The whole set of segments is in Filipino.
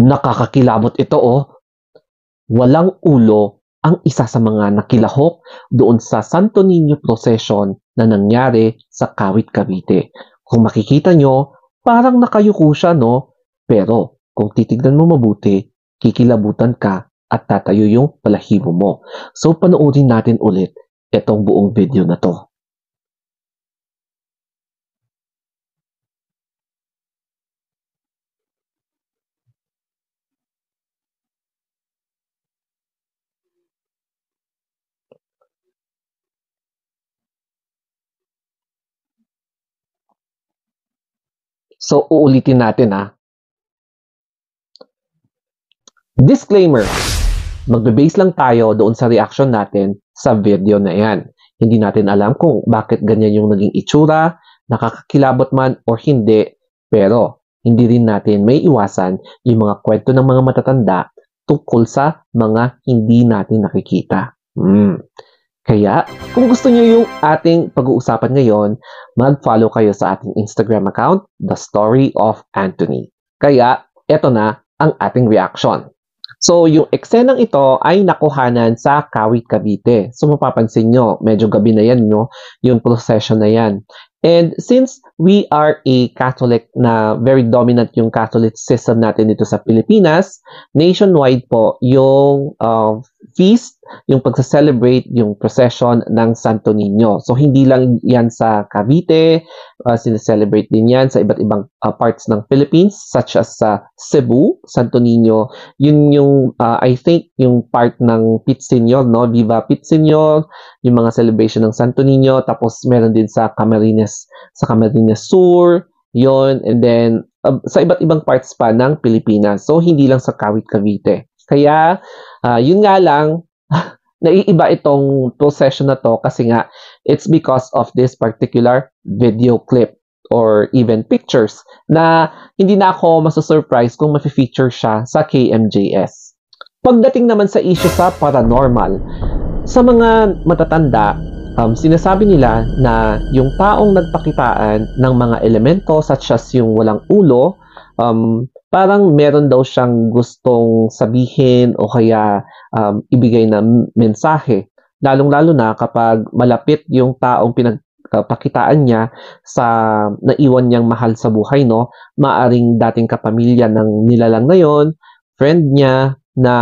Nakakakilabot ito oh. Walang ulo ang isa sa mga nakilahok doon sa Santo Niño procession na nangyari sa Kawit Cavite. Kung makikita nyo, parang nakayuko siya no? Pero kung titignan mo mabuti, kikilabutan ka at tatayo yung palahibo mo. So panoorin natin ulit itong buong video na to. So, uulitin natin ah. Disclaimer, magbe-base lang tayo doon sa reaction natin sa video na yan. Hindi natin alam kung bakit ganyan yung naging itsura, nakakakilabot man or hindi, pero hindi rin natin may iwasan yung mga kwento ng mga matatanda tungkol sa mga hindi natin nakikita. Mm. Kaya, kung gusto niyo yung ating pag-uusapan ngayon, mag-follow kayo sa ating Instagram account, The Story of Anthony. Kaya, eto na ang ating reaction. So, yung eksenang ito ay nakuhanan sa Kawit Cavite. So, mapapansin nyo, medyo gabi na yan, no? Yung procession na yan. And since we are a Catholic na very dominant yung Catholic system natin dito sa Pilipinas, nationwide po yung uh, feast, yung pagsa-celebrate yung procession ng Santo Niño. So hindi lang 'yan sa Cavite, uh, sinse-celebrate din 'yan sa iba't ibang uh, parts ng Philippines such as sa Cebu, Santo Niño. Yun yung uh, I think yung part ng Pitsinol, no? Viva Pitsinol, yung mga celebration ng Santo Niño, tapos meron din sa Camarines, sa Camarines Sur, yon and then uh, sa iba't ibang parts pa ng Pilipinas. So hindi lang sa Kawit Cavite. Kaya, uh, yun nga lang, naiiba itong procession na to kasi nga, it's because of this particular video clip or even pictures na hindi na ako masusurprise kung mafe-feature siya sa KMJS. Pagdating naman sa issue sa paranormal, sa mga matatanda, um, sinasabi nila na yung taong nagpakitaan ng mga elemento such as yung walang ulo, um, parang meron daw siyang gustong sabihin o kaya um, ibigay na mensahe. Lalong-lalo na kapag malapit yung taong pinagpakitaan niya sa naiwan niyang mahal sa buhay, no? Maaring dating kapamilya ng nilalang na yon, friend niya na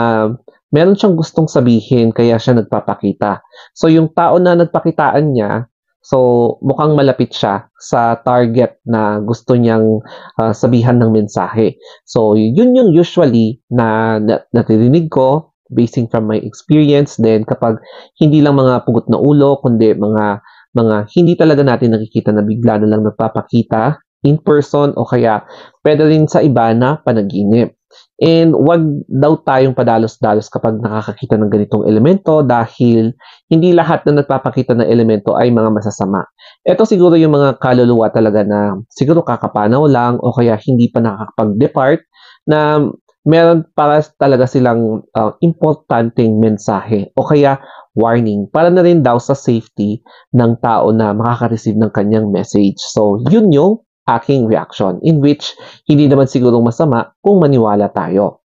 meron siyang gustong sabihin kaya siya nagpapakita. So yung tao na nagpakitaan niya, So, mukhang malapit siya sa target na gusto niyang uh, sabihan ng mensahe. So, yun yung usually na, natirinig ko basing from my experience then kapag hindi lang mga pugot na ulo kundi mga mga hindi talaga natin nakikita na bigla na lang nagpapakita in person o kaya pwede rin sa iba na panaginip. And wag daw tayong padalos-dalos kapag nakakakita ng ganitong elemento dahil hindi lahat na nagpapakita ng elemento ay mga masasama. Ito siguro yung mga kaluluwa talaga na siguro kakapanaw lang o kaya hindi pa nakakapag-depart na meron para talaga silang uh, importanteng mensahe o kaya warning para na rin daw sa safety ng tao na makaka-receive ng kanyang message. So, yun yung aking reaction in which hindi naman sigurong masama kung maniwala tayo.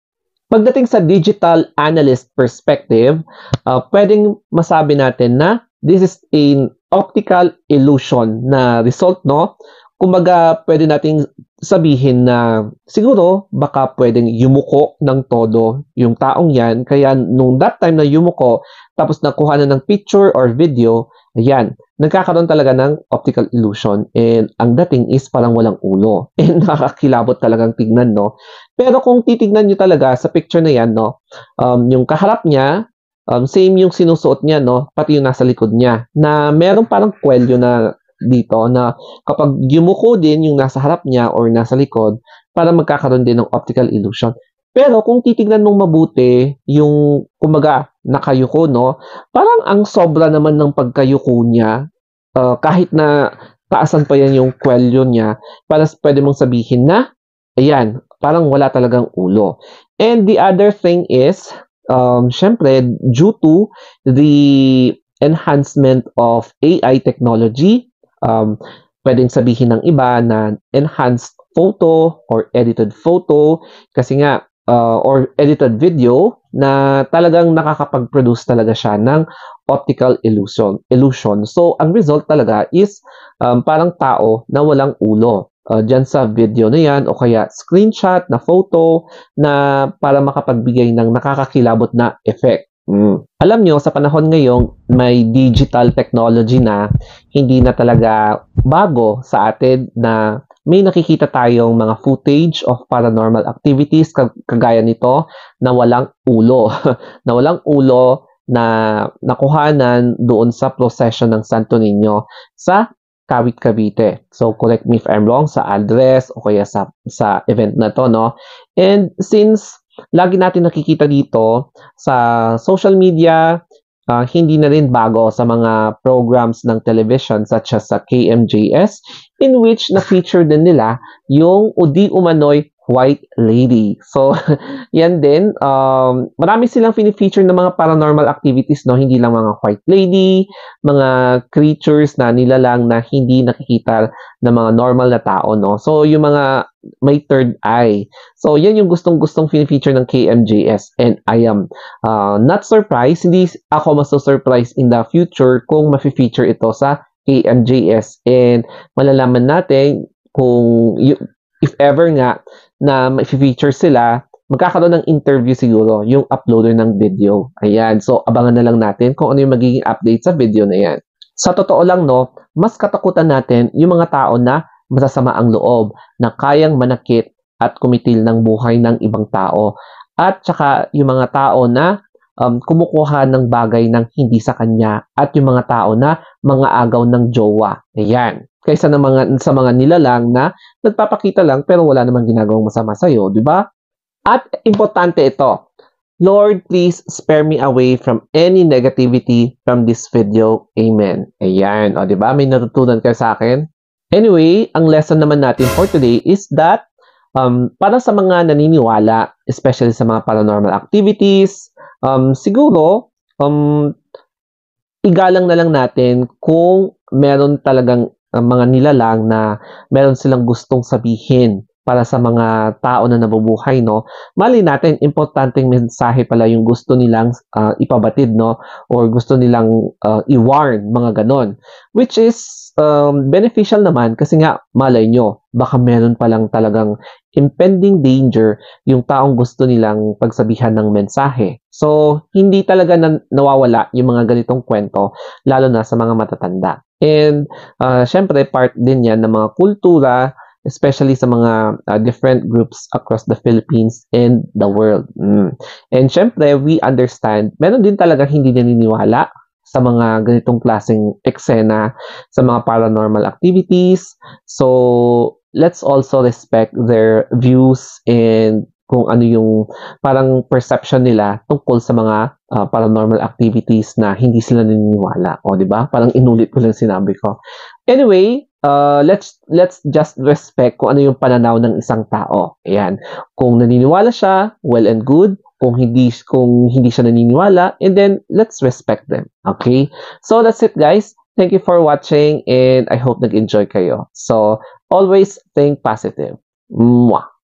Pagdating sa digital analyst perspective, uh, pwedeng masabi natin na this is an optical illusion na result, no? Kumbaga, pwede nating sabihin na siguro baka pwedeng yumuko ng todo yung taong yan. Kaya nung that time na yumuko, tapos nakuha na ng picture or video, Ayan, nagkakaroon talaga ng optical illusion and ang dating is parang walang ulo. And nakakilabot talagang tignan, no? Pero kung titignan nyo talaga sa picture na yan, no? Um, yung kaharap niya, um, same yung sinusuot niya, no? Pati yung nasa likod niya. Na meron parang kwelyo na dito na kapag yumuko din yung nasa harap niya or nasa likod, para magkakaroon din ng optical illusion. Pero kung titignan mong mabuti, yung, kumaga, nakayuko, no? Parang ang sobra naman ng pagkayuko niya, uh, kahit na taasan pa yan yung kwelyo niya, para pwede mong sabihin na, ayan, parang wala talagang ulo. And the other thing is, um, syempre, due to the enhancement of AI technology, um, pwedeng sabihin ng iba na enhanced photo or edited photo kasi nga uh, or edited video na talagang nakakapag-produce talaga siya ng optical illusion. illusion. So, ang result talaga is um, parang tao na walang ulo. Uh, dyan sa video na yan o kaya screenshot na photo na para makapagbigay ng nakakakilabot na effect. Mm. Alam nyo, sa panahon ngayon, may digital technology na hindi na talaga bago sa atin na may nakikita tayong mga footage of paranormal activities kagaya nito na walang ulo. na walang ulo na nakuhanan doon sa procession ng Santo Niño sa Kawit Cavite. So correct me if I'm wrong sa address o kaya sa sa event na to no. And since lagi natin nakikita dito sa social media, uh, hindi na rin bago sa mga programs ng television such as sa KMJS in which na-feature din nila yung udi umanoy White Lady. So, yan din. Um, marami silang fini-feature ng mga paranormal activities, no? Hindi lang mga White Lady, mga creatures na nilalang na hindi nakikita ng mga normal na tao, no? So, yung mga may third eye. So, yan yung gustong-gustong fini-feature ng KMJS. And I am uh, not surprised. Hindi ako maso surprised in the future kung ma-feature ito sa KMJS. And malalaman natin kung if ever nga na ma feature sila, magkakaroon ng interview siguro yung uploader ng video. Ayan, so abangan na lang natin kung ano yung magiging update sa video na yan. Sa totoo lang no, mas katakutan natin yung mga tao na masasama ang loob, na kayang manakit at kumitil ng buhay ng ibang tao. At saka yung mga tao na um, kumukuha ng bagay ng hindi sa kanya at yung mga tao na mga agaw ng jowa. Ayan. Kaysa na mga, sa mga nilalang na nagpapakita lang pero wala namang ginagawang masama sa'yo, di ba? At importante ito, Lord, please spare me away from any negativity from this video. Amen. Ayan. O, di ba? May natutunan ka sa akin? Anyway, ang lesson naman natin for today is that Um, para sa mga naniniwala, especially sa mga paranormal activities, um, siguro, um, igalang na lang natin kung meron talagang uh, mga nilalang na meron silang gustong sabihin para sa mga tao na nabubuhay no mali natin importanteng mensahe pala yung gusto nilang uh, ipabatid no or gusto nilang uh, i-warn mga ganon which is um, beneficial naman kasi nga malay nyo baka meron palang talagang impending danger yung taong gusto nilang pagsabihan ng mensahe so hindi talaga na- nawawala yung mga ganitong kwento lalo na sa mga matatanda And uh, syempre part din yan ng mga kultura especially sa mga uh, different groups across the Philippines and the world. Mm. And syempre, we understand, meron din talaga hindi naniniwala sa mga ganitong klaseng eksena, sa mga paranormal activities. So, let's also respect their views and kung ano yung parang perception nila tungkol sa mga uh, paranormal activities na hindi sila naniniwala. O, di ba? Parang inulit ko lang sinabi ko. Anyway, uh, let's let's just respect kung ano yung pananaw ng isang tao. Ayan. Kung naniniwala siya, well and good. Kung hindi kung hindi siya naniniwala, and then let's respect them. Okay? So that's it guys. Thank you for watching and I hope nag-enjoy kayo. So always think positive. Mwah.